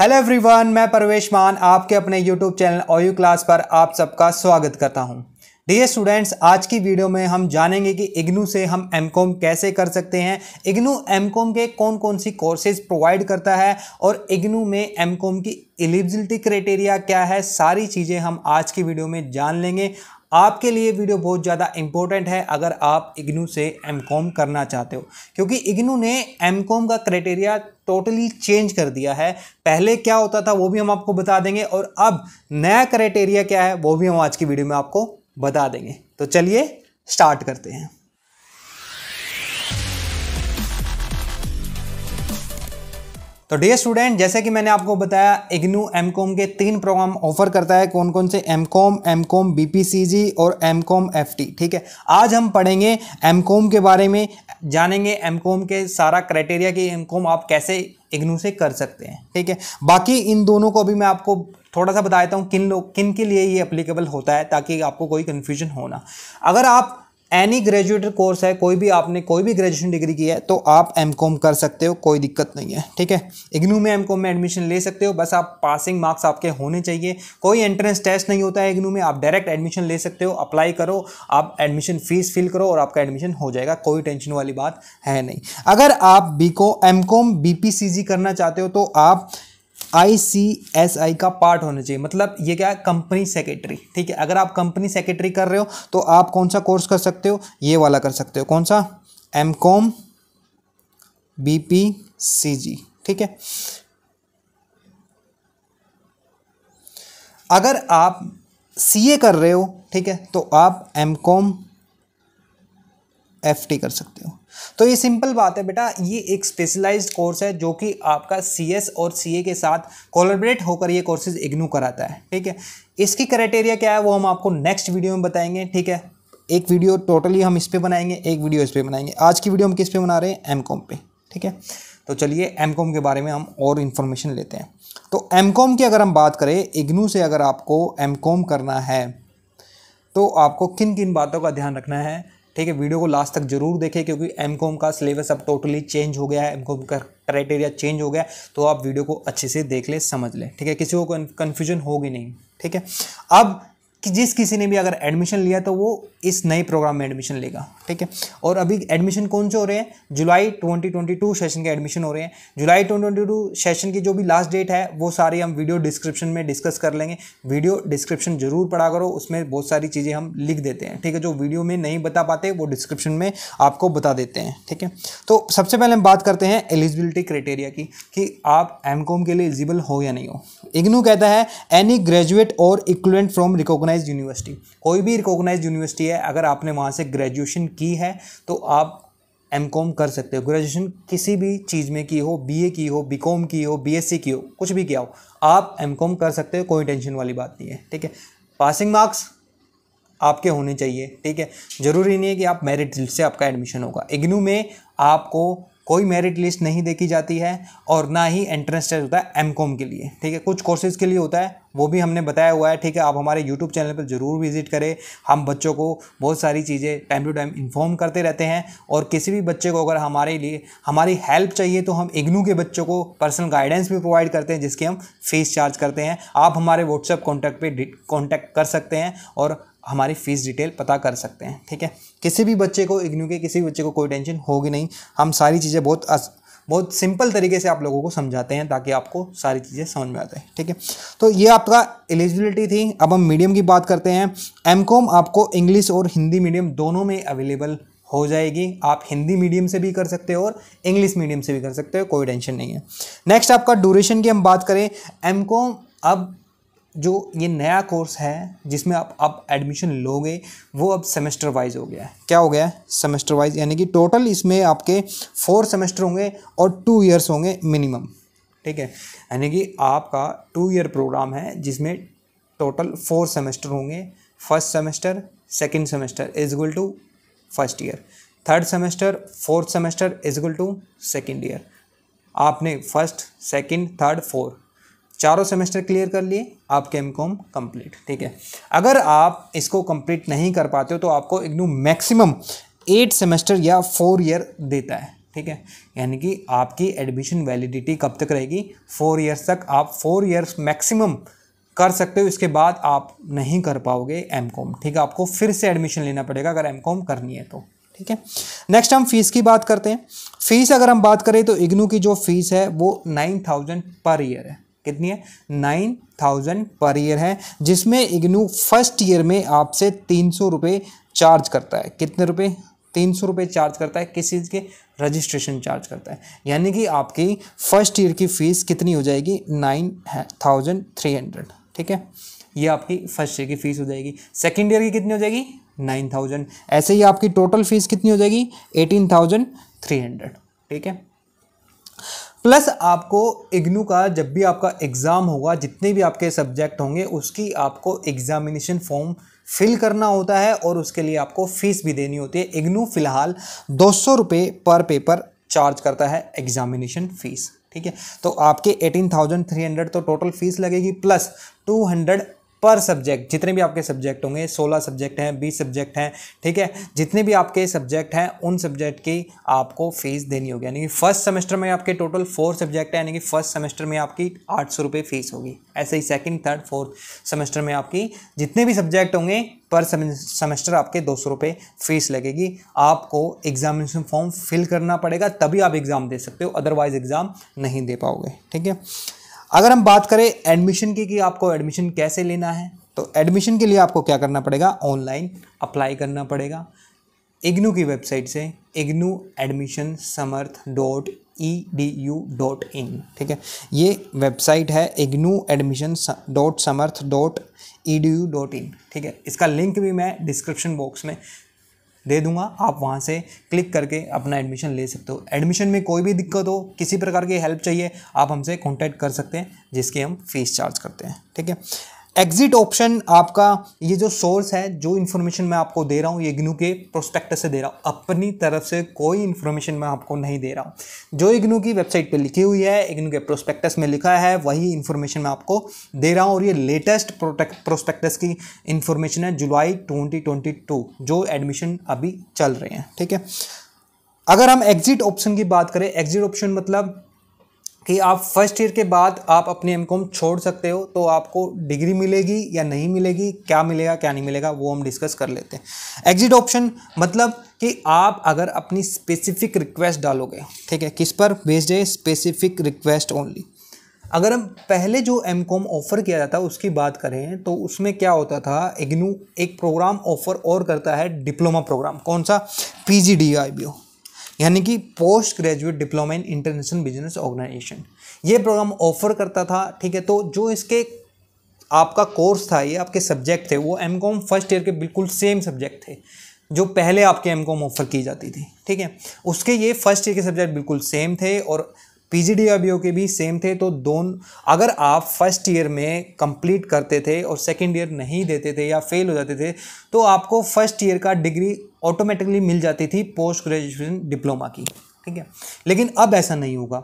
hello everyone मैं परवेश मान आपके अपने यूट्यूब चैनल ओयू क्लास पर आप सबका स्वागत करता हूं डी स्टूडेंट्स आज की वीडियो में हम जानेंगे कि इग्नू से हम एम कैसे कर सकते हैं इग्नू एम के कौन कौन सी कोर्सेज प्रोवाइड करता है और इग्नू में एम की एलिजिबिलिटी क्राइटेरिया क्या है सारी चीज़ें हम आज की वीडियो में जान लेंगे आपके लिए वीडियो बहुत ज़्यादा इंपॉर्टेंट है अगर आप इग्नू से एम करना चाहते हो क्योंकि इग्नू ने एम का क्राइटेरिया टोटली चेंज कर दिया है पहले क्या होता था वो भी हम आपको बता देंगे और अब नया क्राइटेरिया क्या है वो भी हम आज की वीडियो में आपको बता देंगे तो चलिए स्टार्ट करते हैं तो डे स्टूडेंट जैसे कि मैंने आपको बताया इग्नू एम कॉम के तीन प्रोग्राम ऑफर करता है कौन कौन से M Com M Com B P C G और एम कॉम एफ टी ठीक है आज हम पढ़ेंगे एम कॉम के बारे में जानेंगे एम कॉम के सारा क्राइटेरिया कि एम कॉम आप कैसे इग्नू से कर सकते हैं ठीक है बाकी इन दोनों को भी मैं आपको थोड़ा सा बता देता हूँ किन लोग किन के लिए ये अप्लीकेबल होता है ताकि आपको कोई कन्फ्यूजन होना अगर आप एनी ग्रेजुएटेड कोर्स है कोई भी आपने कोई भी ग्रेजुएशन डिग्री की है तो आप एम कॉम कर सकते हो कोई दिक्कत नहीं है ठीक है इग्नू में एम कॉम में एडमिशन ले सकते हो बस आप पासिंग मार्क्स आपके होने चाहिए कोई एंट्रेंस टेस्ट नहीं होता है इग्नू में आप डायरेक्ट एडमिशन ले सकते हो अप्लाई करो आप एडमिशन फीस फिल करो और आपका एडमिशन हो जाएगा कोई टेंशन वाली बात है नहीं अगर आप बी को M Com B P C G करना चाहते हो तो आप आई का पार्ट होना चाहिए मतलब ये क्या है कंपनी सेक्रेटरी ठीक है अगर आप कंपनी सेक्रेटरी कर रहे हो तो आप कौन सा कोर्स कर सकते हो ये वाला कर सकते हो कौन सा M Com B P C G ठीक है अगर आप सी ए कर रहे हो ठीक है तो आप एम कॉम एफ कर सकते हो तो ये सिंपल बात है बेटा ये एक स्पेशलाइज्ड कोर्स है जो कि आपका सी और सी के साथ कोलाबरेट होकर ये कोर्सेज इग्नू कराता है ठीक है इसकी क्राइटेरिया क्या है वो हम आपको नेक्स्ट वीडियो में बताएंगे ठीक है एक वीडियो टोटली हम इस पर बनाएंगे एक वीडियो इस पर बनाएंगे आज की वीडियो हम किस पे बना रहे हैं एम कॉम पे ठीक है तो चलिए एम कॉम के बारे में हम और इन्फॉर्मेशन लेते हैं तो एम कॉम की अगर हम बात करें इग्नू से अगर आपको एम कॉम करना है तो आपको किन किन बातों का ध्यान रखना है ठीक है वीडियो को लास्ट तक जरूर देखें क्योंकि एम का सिलेबस अब टोटली चेंज हो गया है एम का क्राइटेरिया चेंज हो गया तो आप वीडियो को अच्छे से देख लें समझ लें ठीक है किसी को कन्फ्यूजन होगी नहीं ठीक है अब कि जिस किसी ने भी अगर एडमिशन लिया तो वो इस नए प्रोग्राम में एडमिशन लेगा ठीक है और अभी एडमिशन कौन से हो रहे हैं जुलाई 2022 सेशन के एडमिशन हो रहे हैं जुलाई 2022 सेशन की जो भी लास्ट डेट है वो सारी हम वीडियो डिस्क्रिप्शन में डिस्कस कर लेंगे वीडियो डिस्क्रिप्शन जरूर पढ़ा करो उसमें बहुत सारी चीज़ें हम लिख देते हैं ठीक है जो वीडियो में नहीं बता पाते वो डिस्क्रिप्शन में आपको बता देते हैं ठीक है तो सबसे पहले हम बात करते हैं एलिजिबिलिटी क्राइटेरिया की कि आप एम के लिए एलिजिबल हो या नहीं हो इग्नू कहता है एनी ग्रेजुएट और equivalent from recognise recognise university कोई भी रिकॉग्नाइज यूनिवर्सिटी है अगर आपने वहाँ से ग्रेजुएशन की है तो आप एम कॉम कर सकते हो ग्रेजुएशन किसी भी चीज़ में की हो बी ए की हो बी कॉम की हो बी एस सी की हो कुछ भी किया हो आप एम कॉम कर सकते हो कोई टेंशन वाली बात नहीं है ठीक है पासिंग मार्क्स आपके होने चाहिए ठीक है ज़रूरी नहीं है कि आप मेरिट से आपका एडमिशन होगा इग्नू में आपको कोई मेरिट लिस्ट नहीं देखी जाती है और ना ही एंट्रेंस टेस्ट होता है एम के लिए ठीक है कुछ कोर्सेज़ के लिए होता है वो भी हमने बताया हुआ है ठीक है आप हमारे यूट्यूब चैनल पर ज़रूर विजिट करें हम बच्चों को बहुत सारी चीज़ें टाइम टू टाइम इन्फॉर्म करते रहते हैं और किसी भी बच्चे को अगर हमारे लिए हमारी हेल्प चाहिए तो हम इग्नू के बच्चों को पर्सनल गाइडेंस भी प्रोवाइड करते हैं जिसके हम फीस चार्ज करते हैं आप हमारे व्हाट्सएप कॉन्टैक्ट पर कॉन्टैक्ट कर सकते हैं और हमारी फ़ीस डिटेल पता कर सकते हैं ठीक है किसी भी बच्चे को इग्नू के किसी भी बच्चे को कोई टेंशन होगी नहीं हम सारी चीज़ें बहुत अस बहुत सिंपल तरीके से आप लोगों को समझाते हैं ताकि आपको सारी चीज़ें समझ में आ जाए ठीक है तो ये आपका एलिजिबिलिटी थी अब हम मीडियम की बात करते हैं एम आपको इंग्लिश और हिंदी मीडियम दोनों में अवेलेबल हो जाएगी आप हिंदी मीडियम से भी कर सकते हो और इंग्लिश मीडियम से भी कर सकते हो कोई टेंशन नहीं है नेक्स्ट आपका ड्यूरेशन की हम बात करें एम अब जो ये नया कोर्स है जिसमें आप अब एडमिशन लोगे वो अब सेमेस्टर वाइज हो गया है क्या हो गया है सेमेस्टर वाइज यानी कि टोटल इसमें आपके फोर सेमेस्टर होंगे और टू ईयर्स होंगे मिनिमम ठीक है यानी कि आपका टू ईयर प्रोग्राम है जिसमें टोटल फोर सेमेस्टर होंगे first semester second semester is equal to first year third semester fourth semester is equal to second year आपने फर्स्ट सेकेंड थर्ड फोर्थ चारों सेमेस्टर क्लियर कर लिए आपके एम कॉम कम्प्लीट ठीक है अगर आप इसको कंप्लीट नहीं कर पाते हो तो आपको इग्नू मैक्सिमम एट सेमेस्टर या फोर ईयर देता है ठीक है यानी कि आपकी एडमिशन वैलिडिटी कब तक रहेगी फोर ईयर्स तक आप फोर ईयर्स मैक्सिमम कर सकते हो इसके बाद आप नहीं कर पाओगे एम कॉम ठीक है आपको फिर से एडमिशन लेना पड़ेगा अगर एम कॉम करनी है तो ठीक है नेक्स्ट हम फीस की बात करते हैं फीस अगर हम बात करें तो इग्नू की जो फीस है वो नाइन थाउजेंड पर ईयर है कितनी है नाइन थाउजेंड पर ईयर है जिसमें इग्नू फर्स्ट ईयर में आपसे तीन सौ रुपये चार्ज करता है कितने रुपये तीन सौ रुपये चार्ज करता है किस चीज़ के रजिस्ट्रेशन चार्ज करता है यानी कि आपकी फर्स्ट ईयर की फ़ीस कितनी हो जाएगी नाइन थाउजेंड थ्री हंड्रेड ठीक है ये आपकी फर्स्ट ईयर की फ़ीस हो जाएगी सेकेंड ईयर की कितनी हो जाएगी नाइन थाउजेंड ऐसे ही आपकी टोटल फ़ीस कितनी हो जाएगी एटीन थाउजेंड थ्री हंड्रेड ठीक है प्लस आपको इग्नू का जब भी आपका एग्ज़ाम होगा जितने भी आपके सब्जेक्ट होंगे उसकी आपको एग्ज़ामिनेशन फॉर्म फिल करना होता है और उसके लिए आपको फ़ीस भी देनी होती है इग्नू फ़िलहाल दो सौ पर पेपर चार्ज करता है एग्ज़ामिनेशन फ़ीस ठीक है तो आपके एटीन थाउजेंड थ्री हंड्रेड तो टोटल फीस लगेगी plus two hundred per subject जितने भी आपके सब्जेक्ट होंगे सोलह सब्जेक्ट हैं बीस सब्जेक्ट हैं ठीक है जितने भी आपके सब्जेक्ट हैं उन सब्जेक्ट की आपको फीस देनी होगी यानी कि फर्स्ट सेमेस्टर में आपके टोटल फोर सब्जेक्ट हैं यानी कि फर्स्ट सेमेस्टर में आपकी आठ सौ रुपये फीस होगी ऐसे ही सेकेंड थर्ड फोर्थ सेमेस्टर में आपकी जितने भी सब्जेक्ट होंगे पर सेमेस्टर आपके दो सौ रुपये फीस लगेगी आपको एग्जामिनेशन फॉर्म फिल करना पड़ेगा तभी आप एग्ज़ाम दे सकते हो अदरवाइज़ एग्ज़ाम नहीं दे पाओगे ठीक है अगर हम बात करें एडमिशन की कि आपको एडमिशन कैसे लेना है तो एडमिशन के लिए आपको क्या करना पड़ेगा ऑनलाइन अप्लाई करना पड़ेगा इग्नू की वेबसाइट से IGNOU admission Samarth dot E D U dot in ठीक है ये वेबसाइट है IGNOU admission dot Samarth dot E D U dot in ठीक है इसका लिंक भी मैं डिस्क्रिप्शन बॉक्स में दे दूंगा आप वहाँ से क्लिक करके अपना एडमिशन ले सकते हो एडमिशन में कोई भी दिक्कत हो किसी प्रकार की हेल्प चाहिए आप हमसे कॉन्टैक्ट कर सकते हैं जिसकी हम फीस चार्ज करते हैं ठीक है एग्जिट ऑप्शन आपका ये जो सोर्स है जो इन्फॉर्मेशन मैं आपको दे रहा हूँ ये इग्नू के प्रोस्पेक्टस से दे रहा हूँ अपनी तरफ से कोई इन्फॉर्मेशन मैं आपको नहीं दे रहा हूँ जो इग्नू की वेबसाइट पे लिखी हुई है इग्नू के प्रोस्पेक्टस में लिखा है वही इन्फॉर्मेशन मैं आपको दे रहा हूँ और ये लेटेस्ट प्रोस्पेक्टस की इन्फॉर्मेशन है जुलाई ट्वेंटी जो एडमिशन अभी चल रहे हैं ठीक है अगर हम एग्जिट ऑप्शन की बात करें एग्जिट ऑप्शन मतलब कि आप फर्स्ट ईयर के बाद आप अपने एम कॉम छोड़ सकते हो तो आपको डिग्री मिलेगी या नहीं मिलेगी क्या मिलेगा क्या नहीं मिलेगा वो हम डिस्कस कर लेते हैं एग्जिट ऑप्शन मतलब कि आप अगर अपनी स्पेसिफिक रिक्वेस्ट डालोगे ठीक है किस पर बेस्ड है स्पेसिफिक रिक्वेस्ट ओनली अगर हम पहले जो एम कॉम ऑफ़र किया जाता है उसकी बात करें तो उसमें क्या होता था इग्नू एक प्रोग्राम ऑफ़र और करता है डिप्लोमा प्रोग्राम कौन सा P G D I B O यानी कि post graduate diploma in international business organisation ये प्रोग्राम ऑफर करता था ठीक है तो जो इसके आपका कोर्स था ये आपके सब्जेक्ट थे वो एम कॉम फर्स्ट ईयर के बिल्कुल सेम सब्जेक्ट थे जो पहले आपके एम कॉम ऑफर की जाती थी ठीक है उसके ये फर्स्ट ईयर के सब्जेक्ट बिल्कुल सेम थे और पीजीडी अभियो के भी सेम थे तो दोनों अगर आप फर्स्ट ईयर में कंप्लीट करते थे और सेकेंड ईयर नहीं देते थे या फेल हो जाते थे तो आपको फर्स्ट ईयर का डिग्री ऑटोमेटिकली मिल जाती थी पोस्ट ग्रेजुएशन डिप्लोमा की ठीक है लेकिन अब ऐसा नहीं होगा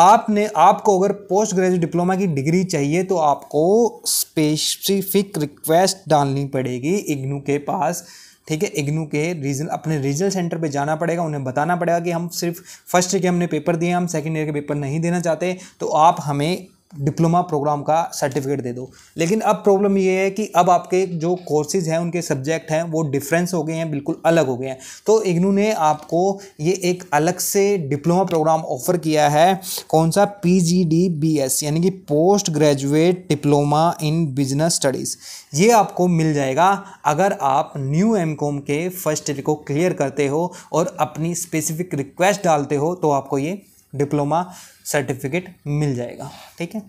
आपने आपको अगर पोस्ट ग्रेजुएट डिप्लोमा की डिग्री चाहिए तो आपको स्पेसिफिक रिक्वेस्ट डालनी पड़ेगी इग्नू के पास ठीक है इग्नू के रीजन अपने रीजनल सेंटर पे जाना पड़ेगा उन्हें बताना पड़ेगा कि हम सिर्फ फर्स्ट ईयर के हमने पेपर दिए हम सेकेंड ईयर के पेपर नहीं देना चाहते तो आप हमें डिप्लोमा प्रोग्राम का सर्टिफिकेट दे दो लेकिन अब प्रॉब्लम ये है कि अब आपके जो कोर्सेज हैं उनके सब्जेक्ट हैं वो डिफरेंस हो गए हैं बिल्कुल अलग हो गए हैं तो इग्नू ने आपको ये एक अलग से डिप्लोमा प्रोग्राम ऑफर किया है कौन सा P G D B S यानी कि post graduate diploma in business studies ये आपको मिल जाएगा अगर आप न्यू एम कॉम के फर्स्ट ईयर को क्लियर करते हो और अपनी स्पेसिफिक रिक्वेस्ट डालते हो तो आपको ये डिप्लोमा सर्टिफिकेट मिल जाएगा ठीक है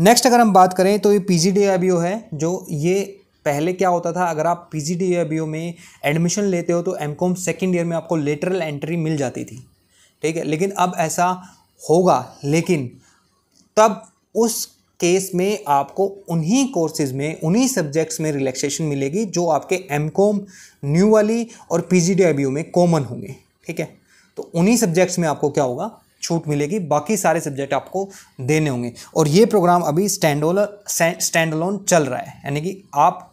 नेक्स्ट अगर हम बात करें तो ये पी जी है जो ये पहले क्या होता था अगर आप पी जी में एडमिशन लेते हो तो एम कॉम सेकेंड ईयर में आपको लेटरल एंट्री मिल जाती थी ठीक है लेकिन अब ऐसा होगा लेकिन तब उस केस में आपको उन्हीं कोर्सेज में उन्हीं सब्जेक्ट्स में रिलैक्सेशन मिलेगी जो आपके एम कॉम न्यू वाली और पी जी में कॉमन होंगे ठीक है तो उन्हीं सब्जेक्ट्स में आपको क्या होगा छूट मिलेगी बाकी सारे सब्जेक्ट आपको देने होंगे और ये प्रोग्राम अभी स्टैंडोल स्टैंड लोन चल रहा है यानी कि आप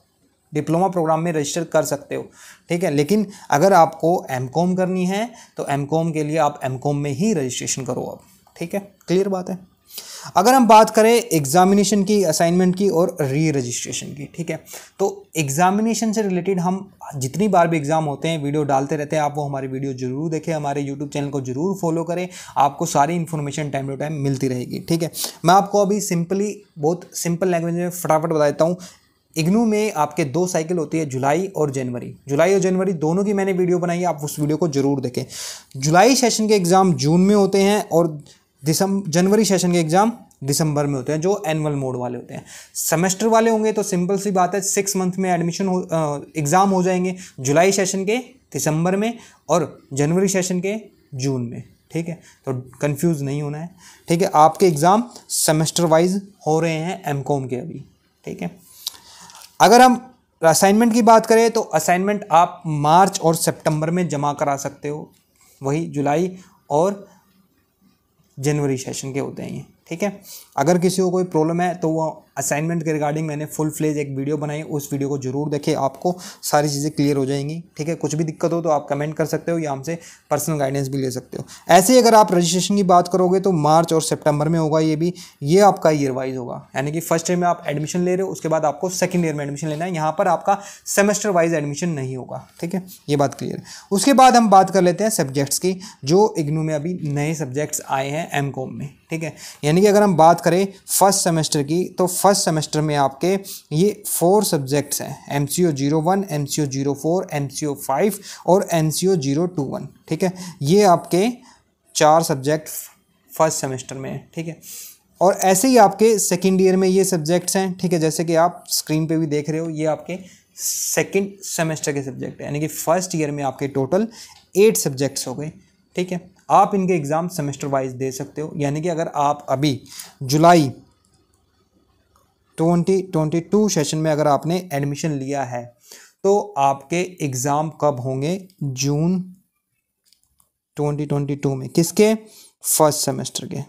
डिप्लोमा प्रोग्राम में रजिस्टर कर सकते हो ठीक है लेकिन अगर आपको एम करनी है तो एम के लिए आप एम में ही रजिस्ट्रेशन करो आप ठीक है क्लियर बात है अगर हम बात करें एग्जामिनेशन की असाइनमेंट की और री रजिस्ट्रेशन की ठीक है तो एग्जामिनेशन से रिलेटेड हम जितनी बार भी एग्ज़ाम होते हैं वीडियो डालते रहते हैं आप वो हमारी वीडियो जरूर देखें हमारे यूट्यूब चैनल को जरूर फॉलो करें आपको सारी इन्फॉर्मेशन टाइम टू टाइम मिलती रहेगी ठीक है मैं आपको अभी सिंपली बहुत सिंपल लैंग्वेज में फटाफट बता देता हूँ इग्नू में आपके दो साइकिल होती है जुलाई और जनवरी जुलाई और जनवरी दोनों की मैंने वीडियो बनाई है आप उस वीडियो को जरूर देखें जुलाई सेशन के एग्ज़ाम जून में होते हैं और दिसंबर जनवरी सेशन के एग्ज़ाम दिसंबर में होते हैं जो एनुअल मोड वाले होते हैं सेमेस्टर वाले होंगे तो सिंपल सी बात है सिक्स मंथ में एडमिशन हो एग्ज़ाम हो जाएंगे जुलाई सेशन के दिसंबर में और जनवरी सेशन के जून में ठीक है तो कंफ्यूज नहीं होना है ठीक है आपके एग्ज़ाम सेमेस्टर वाइज हो रहे हैं एम के अभी ठीक है अगर हम असाइनमेंट की बात करें तो असाइनमेंट आप मार्च और सेप्टेम्बर में जमा करा सकते हो वही जुलाई और जनवरी सेशन के होते हैं ये ठीक है अगर किसी को कोई प्रॉब्लम है तो वो असाइनमेंट के रिगार्डिंग मैंने फुल फ्लेज एक वीडियो बनाई उस वीडियो को जरूर देखें आपको सारी चीज़ें क्लियर हो जाएंगी ठीक है कुछ भी दिक्कत हो तो आप कमेंट कर सकते हो या हमसे पर्सनल गाइडेंस भी ले सकते हो ऐसे ही अगर आप रजिस्ट्रेशन की बात करोगे तो मार्च और सेप्टेम्बर में होगा ये भी ये आपका ईयर वाइज होगा यानी कि फर्स्ट ईयर में आप एडमिशन ले रहे हो उसके बाद आपको सेकेंड ईयर में एडमिशन लेना है यहाँ पर आपका सेमेस्टर वाइज एडमिशन नहीं होगा ठीक है ये बात क्लियर है उसके बाद हम बात कर लेते हैं सब्जेक्ट्स की जो इग्नू में अभी नए सब्जेक्ट्स आए हैं एम में ठीक है यानी कि अगर हम बात करें फर्स्ट सेमेस्टर की तो फर्स्ट सेमेस्टर में आपके ये फोर सब्जेक्ट्स हैं M C O zero one M C O zero four M C O five और M C O zero two one ठीक है ये आपके चार सब्जेक्ट फर्स्ट सेमेस्टर में है ठीक है और ऐसे ही आपके सेकेंड ईयर में ये सब्जेक्ट्स हैं ठीक है जैसे कि आप स्क्रीन पे भी देख रहे हो ये आपके सेकेंड सेमेस्टर के सब्जेक्ट हैं यानी कि फर्स्ट ईयर में आपके टोटल एट सब्जेक्ट्स हो गए ठीक है आप इनके एग्ज़ाम सेमेस्टर वाइज दे सकते हो यानी कि अगर आप अभी जुलाई ट्वेंटी ट्वेंटी टू सेशन में अगर आपने एडमिशन लिया है तो आपके एग्ज़ाम कब होंगे जून ट्वेंटी ट्वेंटी टू में किसके फर्स्ट सेमेस्टर के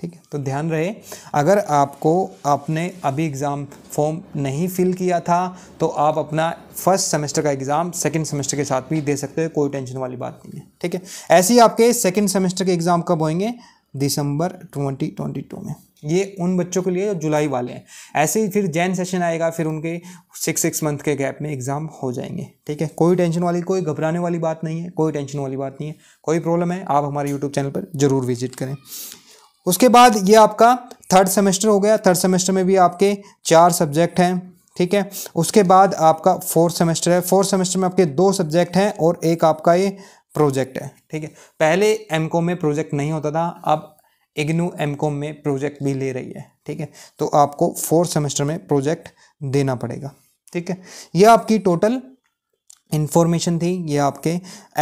ठीक है तो ध्यान रहे अगर आपको आपने अभी एग्ज़ाम फॉर्म नहीं फिल किया था तो आप अपना फर्स्ट सेमेस्टर का एग्ज़ाम सेकंड सेमेस्टर के साथ भी दे सकते हो कोई टेंशन वाली बात नहीं है ठीक है ऐसे ही आपके सेकंड सेमेस्टर के एग्ज़ाम कब होंगे दिसंबर 2022 में ये उन बच्चों के लिए जो जुलाई वाले हैं ऐसे ही फिर जैन सेशन आएगा फिर उनके सिक्स सिक्स मंथ के गैप में एग्ज़ाम हो जाएंगे ठीक है कोई टेंशन वाली कोई घबराने वाली बात नहीं है कोई टेंशन वाली बात नहीं है कोई प्रॉब्लम है आप हमारे यूट्यूब चैनल पर ज़रूर विजिट करें उसके बाद ये आपका थर्ड सेमेस्टर हो गया थर्ड सेमेस्टर में भी आपके चार सब्जेक्ट हैं ठीक है उसके बाद आपका फोर्थ सेमेस्टर है फोर्थ सेमेस्टर में आपके दो सब्जेक्ट हैं और एक आपका ये प्रोजेक्ट है ठीक है पहले एम में प्रोजेक्ट नहीं होता था अब इग्नू एमकॉम में प्रोजेक्ट भी ले रही है ठीक है तो आपको फोर्थ सेमेस्टर में प्रोजेक्ट देना पड़ेगा ठीक है यह आपकी टोटल इन्फॉर्मेशन थी ये आपके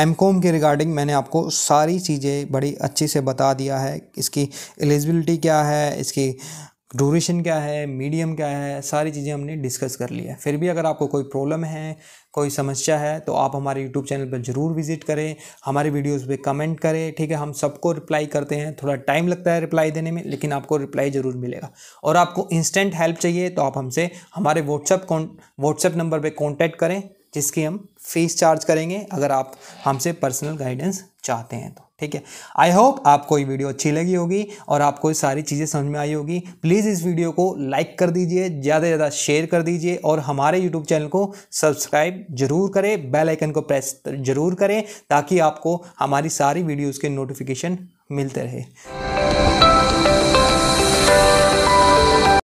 एम कॉम के रिगार्डिंग मैंने आपको सारी चीज़ें बड़ी अच्छी से बता दिया है इसकी एलिजिबिलिटी क्या है इसकी ड्यूरेशन क्या है मीडियम क्या है सारी चीज़ें हमने डिस्कस कर ली है फिर भी अगर आपको कोई प्रॉब्लम है कोई समस्या है तो आप हमारे यूट्यूब चैनल पर ज़रूर विजिट करें हमारे वीडियोस पे कमेंट करें ठीक है हम सबको रिप्लाई करते हैं थोड़ा टाइम लगता है रिप्लाई देने में लेकिन आपको रिप्लाई ज़रूर मिलेगा और आपको इंस्टेंट हेल्प चाहिए तो आप हमसे हमारे व्हाट्सअप कॉन् व्हाट्सएप नंबर पर कॉन्टैक्ट करें जिसकी हम फीस चार्ज करेंगे अगर आप हमसे पर्सनल गाइडेंस चाहते हैं तो ठीक है आई होप आपको ये वीडियो अच्छी लगी होगी और आपको ये सारी चीज़ें समझ में आई होगी प्लीज़ इस वीडियो को लाइक कर दीजिए ज़्यादा से ज़्यादा शेयर कर दीजिए और हमारे यूट्यूब चैनल को सब्सक्राइब जरूर करें बेल आइकन को प्रेस जरूर करें ताकि आपको हमारी सारी वीडियोज़ के नोटिफिकेशन मिलते रहे